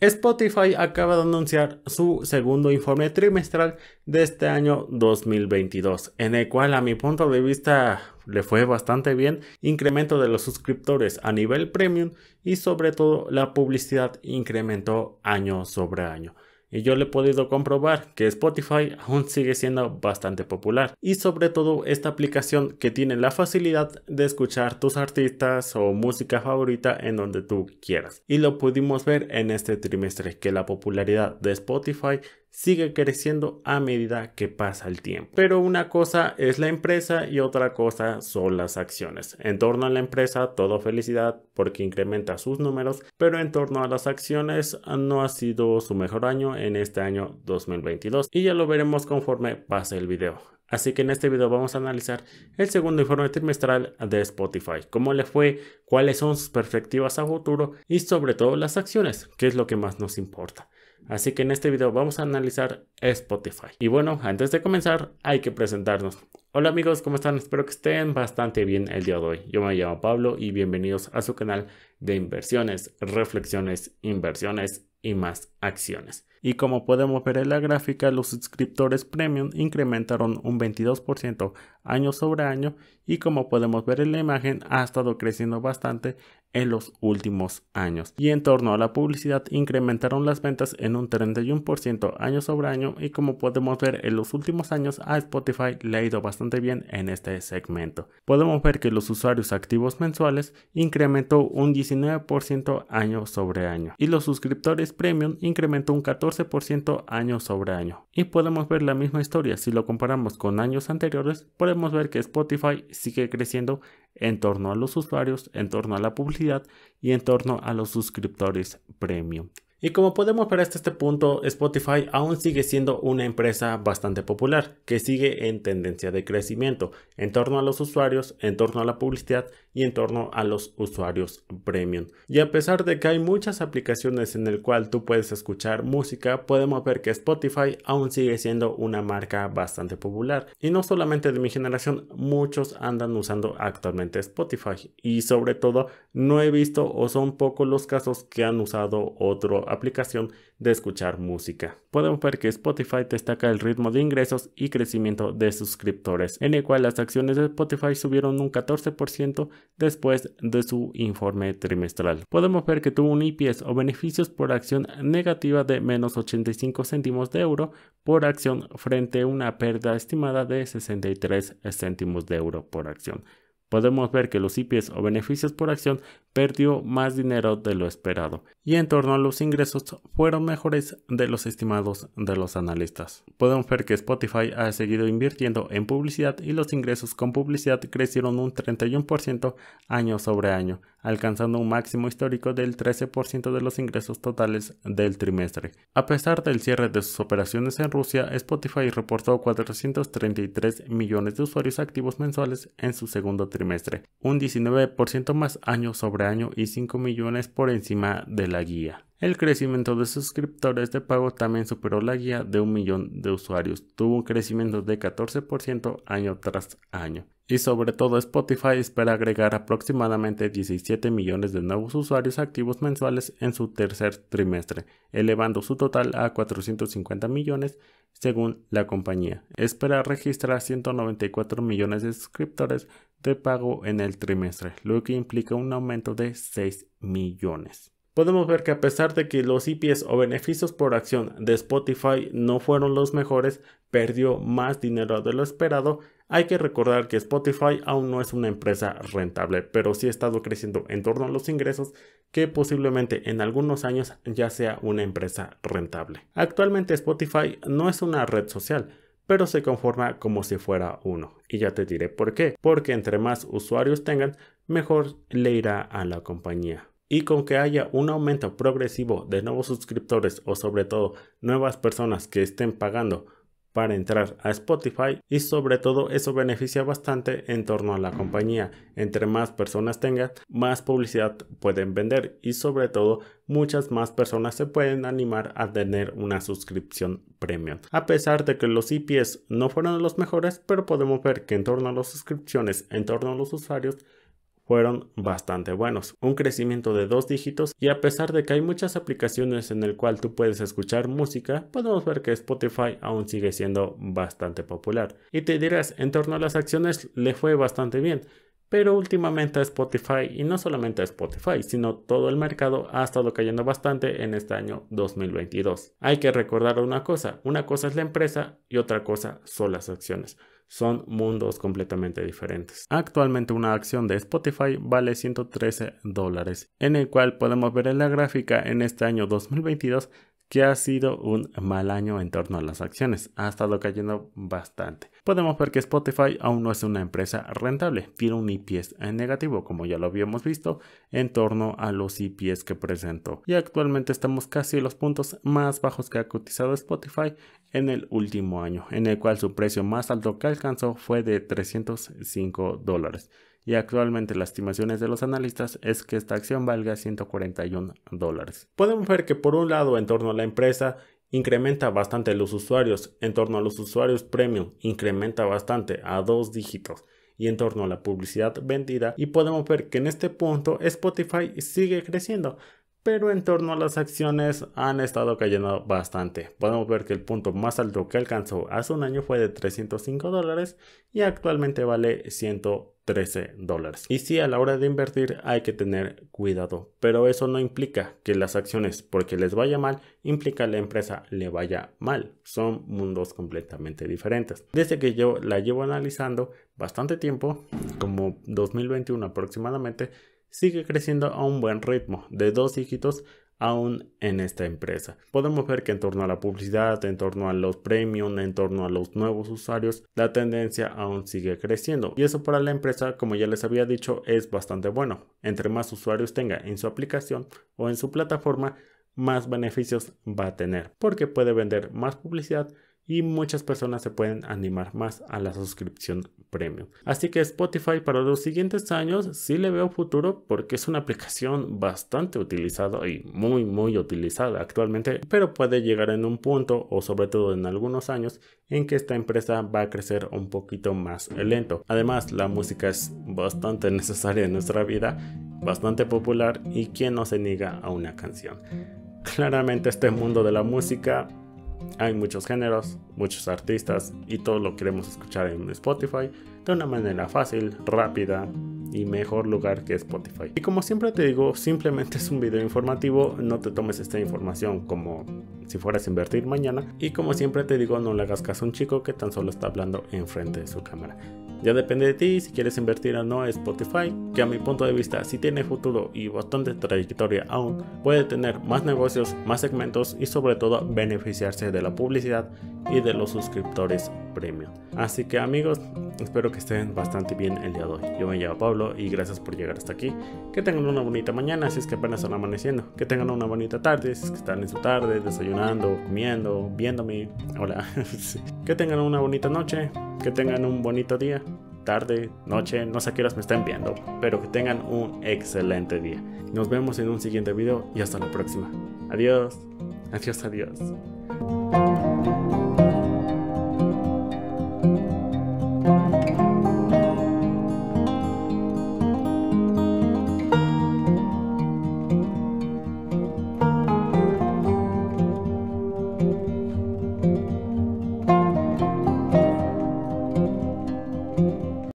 Spotify acaba de anunciar su segundo informe trimestral de este año 2022, en el cual a mi punto de vista le fue bastante bien, incremento de los suscriptores a nivel premium y sobre todo la publicidad incrementó año sobre año y yo le he podido comprobar que Spotify aún sigue siendo bastante popular. Y sobre todo esta aplicación que tiene la facilidad de escuchar tus artistas o música favorita en donde tú quieras. Y lo pudimos ver en este trimestre que la popularidad de Spotify sigue creciendo a medida que pasa el tiempo. Pero una cosa es la empresa y otra cosa son las acciones. En torno a la empresa, todo felicidad porque incrementa sus números, pero en torno a las acciones no ha sido su mejor año en este año 2022 y ya lo veremos conforme pase el video. Así que en este video vamos a analizar el segundo informe trimestral de Spotify, cómo le fue, cuáles son sus perspectivas a futuro y sobre todo las acciones, que es lo que más nos importa. Así que en este video vamos a analizar Spotify. Y bueno, antes de comenzar hay que presentarnos. Hola amigos, ¿cómo están? Espero que estén bastante bien el día de hoy. Yo me llamo Pablo y bienvenidos a su canal de inversiones, reflexiones, inversiones y más acciones y como podemos ver en la gráfica, los suscriptores premium incrementaron un 22% año sobre año y como podemos ver en la imagen ha estado creciendo bastante en los últimos años. Y en torno a la publicidad incrementaron las ventas en un 31% año sobre año y como podemos ver en los últimos años a Spotify le ha ido bastante bien en este segmento. Podemos ver que los usuarios activos mensuales incrementó un 19% año sobre año y los suscriptores premium incrementó un 14% 14% año sobre año. Y podemos ver la misma historia, si lo comparamos con años anteriores, podemos ver que Spotify sigue creciendo en torno a los usuarios, en torno a la publicidad y en torno a los suscriptores premium. Y como podemos ver hasta este punto, Spotify aún sigue siendo una empresa bastante popular, que sigue en tendencia de crecimiento, en torno a los usuarios, en torno a la publicidad y en torno a los usuarios premium. Y a pesar de que hay muchas aplicaciones en el cual tú puedes escuchar música, podemos ver que Spotify aún sigue siendo una marca bastante popular. Y no solamente de mi generación, muchos andan usando actualmente Spotify. Y sobre todo, no he visto o son pocos los casos que han usado otra aplicación de escuchar música. Podemos ver que Spotify destaca el ritmo de ingresos y crecimiento de suscriptores, en el cual las acciones de Spotify subieron un 14% después de su informe trimestral. Podemos ver que tuvo un IPS o beneficios por acción negativa de menos 85 céntimos de euro por acción frente a una pérdida estimada de 63 céntimos de euro por acción podemos ver que los IPs o beneficios por acción perdió más dinero de lo esperado y en torno a los ingresos fueron mejores de los estimados de los analistas. Podemos ver que Spotify ha seguido invirtiendo en publicidad y los ingresos con publicidad crecieron un 31% año sobre año, alcanzando un máximo histórico del 13% de los ingresos totales del trimestre. A pesar del cierre de sus operaciones en Rusia, Spotify reportó 433 millones de usuarios activos mensuales en su segundo trimestre, un 19% más año sobre año y 5 millones por encima de la guía. El crecimiento de suscriptores de pago también superó la guía de un millón de usuarios. Tuvo un crecimiento de 14% año tras año. Y sobre todo Spotify espera agregar aproximadamente 17 millones de nuevos usuarios activos mensuales en su tercer trimestre, elevando su total a 450 millones según la compañía. Espera registrar 194 millones de suscriptores de pago en el trimestre, lo que implica un aumento de 6 millones podemos ver que a pesar de que los IPs o beneficios por acción de Spotify no fueron los mejores, perdió más dinero de lo esperado. Hay que recordar que Spotify aún no es una empresa rentable, pero sí ha estado creciendo en torno a los ingresos que posiblemente en algunos años ya sea una empresa rentable. Actualmente Spotify no es una red social, pero se conforma como si fuera uno. Y ya te diré por qué. Porque entre más usuarios tengan, mejor le irá a la compañía y con que haya un aumento progresivo de nuevos suscriptores o sobre todo nuevas personas que estén pagando para entrar a Spotify y sobre todo eso beneficia bastante en torno a la compañía. Entre más personas tengan, más publicidad pueden vender y sobre todo muchas más personas se pueden animar a tener una suscripción premium. A pesar de que los IPs e no fueron los mejores, pero podemos ver que en torno a las suscripciones, en torno a los usuarios, fueron bastante buenos, un crecimiento de dos dígitos y a pesar de que hay muchas aplicaciones en el cual tú puedes escuchar música, podemos ver que Spotify aún sigue siendo bastante popular. Y te dirás, en torno a las acciones le fue bastante bien, pero últimamente a Spotify, y no solamente a Spotify, sino todo el mercado ha estado cayendo bastante en este año 2022. Hay que recordar una cosa, una cosa es la empresa y otra cosa son las acciones son mundos completamente diferentes. Actualmente una acción de Spotify vale 113 dólares, en el cual podemos ver en la gráfica en este año 2022 que ha sido un mal año en torno a las acciones. Ha estado cayendo bastante. Podemos ver que Spotify aún no es una empresa rentable. Tiene un IPS en negativo, como ya lo habíamos visto, en torno a los IPS que presentó. Y actualmente estamos casi en los puntos más bajos que ha cotizado Spotify en el último año, en el cual su precio más alto que alcanzó fue de 305 dólares y actualmente las estimaciones de los analistas es que esta acción valga 141 dólares. Podemos ver que por un lado en torno a la empresa incrementa bastante los usuarios, en torno a los usuarios premium incrementa bastante a dos dígitos y en torno a la publicidad vendida y podemos ver que en este punto Spotify sigue creciendo pero en torno a las acciones han estado cayendo bastante. Podemos ver que el punto más alto que alcanzó hace un año fue de 305 dólares y actualmente vale 100 13 dólares. Y sí, a la hora de invertir hay que tener cuidado, pero eso no implica que las acciones porque les vaya mal implica la empresa le vaya mal. Son mundos completamente diferentes. Desde que yo la llevo analizando bastante tiempo, como 2021 aproximadamente, sigue creciendo a un buen ritmo, de dos dígitos aún en esta empresa. Podemos ver que en torno a la publicidad, en torno a los premium, en torno a los nuevos usuarios, la tendencia aún sigue creciendo. Y eso para la empresa, como ya les había dicho, es bastante bueno. Entre más usuarios tenga en su aplicación o en su plataforma, más beneficios va a tener, porque puede vender más publicidad y muchas personas se pueden animar más a la suscripción premium. Así que Spotify para los siguientes años sí le veo futuro porque es una aplicación bastante utilizada y muy muy utilizada actualmente, pero puede llegar en un punto o sobre todo en algunos años en que esta empresa va a crecer un poquito más lento. Además, la música es bastante necesaria en nuestra vida, bastante popular y quien no se niega a una canción. Claramente este mundo de la música hay muchos géneros, muchos artistas y todo lo queremos escuchar en Spotify de una manera fácil, rápida y mejor lugar que Spotify. Y como siempre te digo, simplemente es un video informativo, no te tomes esta información como si fueras a invertir mañana y como siempre te digo, no le hagas caso a un chico que tan solo está hablando enfrente de su cámara. Ya depende de ti si quieres invertir o no en Spotify, que a mi punto de vista si tiene futuro y bastante trayectoria aún, puede tener más negocios, más segmentos y sobre todo beneficiarse de la publicidad y de los suscriptores premium. Así que amigos, espero que estén bastante bien el día de hoy. Yo me llamo Pablo y gracias por llegar hasta aquí. Que tengan una bonita mañana si es que apenas están amaneciendo. Que tengan una bonita tarde si es que están en su tarde, desayunando, comiendo, viéndome. Hola. que tengan una bonita noche que tengan un bonito día, tarde, noche, no sé qué horas me estén viendo, pero que tengan un excelente día. Nos vemos en un siguiente video y hasta la próxima. Adiós, adiós, adiós.